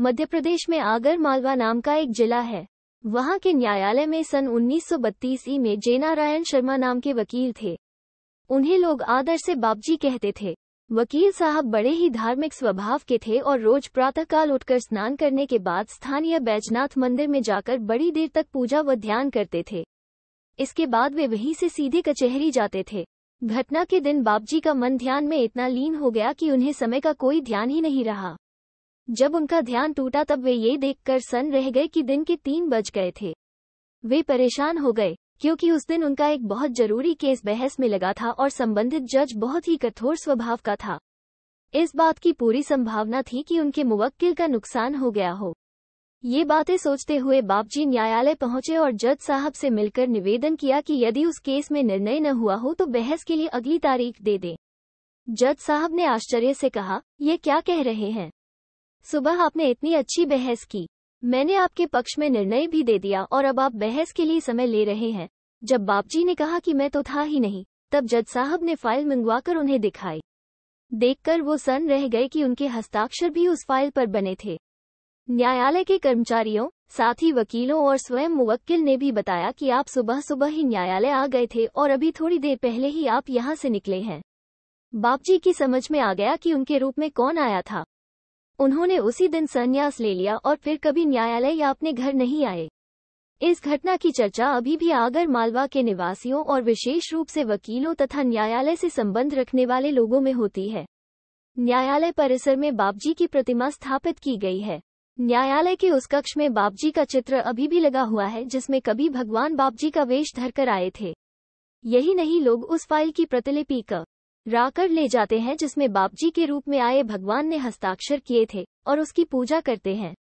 मध्य प्रदेश में आगर मालवा नाम का एक जिला है वहां के न्यायालय में सन 1932 ई में जे नारायण शर्मा नाम के वकील थे उन्हें लोग आदर से बाबजी कहते थे वकील साहब बड़े ही धार्मिक स्वभाव के थे और रोज प्रातःकाल उठकर स्नान करने के बाद स्थानीय बैजनाथ मंदिर में जाकर बड़ी देर तक पूजा व ध्यान करते थे इसके बाद वे वहीं से सीधे कचहरी जाते थे घटना के दिन बाबजी का मन ध्यान में इतना लीन हो गया कि उन्हें समय का कोई ध्यान ही नहीं रहा जब उनका ध्यान टूटा तब वे ये देखकर सन रह गए कि दिन के तीन बज गए थे वे परेशान हो गए क्योंकि उस दिन उनका एक बहुत जरूरी केस बहस में लगा था और संबंधित जज बहुत ही कठोर स्वभाव का था इस बात की पूरी संभावना थी कि उनके मुवक्किल का नुकसान हो गया हो ये बातें सोचते हुए बापजी न्यायालय पहुंचे और जज साहब से मिलकर निवेदन किया कि यदि उस केस में निर्णय न हुआ हो तो बहस के लिए अगली तारीख दे दें जज साहब ने आश्चर्य से कहा ये क्या कह रहे हैं सुबह आपने इतनी अच्छी बहस की मैंने आपके पक्ष में निर्णय भी दे दिया और अब आप बहस के लिए समय ले रहे हैं जब बापजी ने कहा कि मैं तो था ही नहीं तब जज साहब ने फाइल मंगवाकर उन्हें दिखाई देखकर वो सन रह गए कि उनके हस्ताक्षर भी उस फाइल पर बने थे न्यायालय के कर्मचारियों साथ ही वकीलों और स्वयं मुवक्किल ने भी बताया कि आप सुबह सुबह ही न्यायालय आ गए थे और अभी थोड़ी देर पहले ही आप यहाँ से निकले हैं बापजी की समझ में आ गया कि उनके रूप में कौन आया था उन्होंने उसी दिन संन्यास ले लिया और फिर कभी न्यायालय या अपने घर नहीं आए इस घटना की चर्चा अभी भी आगर मालवा के निवासियों और विशेष रूप से वकीलों तथा न्यायालय से संबंध रखने वाले लोगों में होती है न्यायालय परिसर में बाबजी की प्रतिमा स्थापित की गई है न्यायालय के उस कक्ष में बाबजी का चित्र अभी भी लगा हुआ है जिसमें कभी भगवान बाबजी का वेश धरकर आए थे यही नहीं लोग उस फाइल की प्रतिलिपि का राकर ले जाते हैं जिसमें बापजी के रूप में आए भगवान ने हस्ताक्षर किए थे और उसकी पूजा करते हैं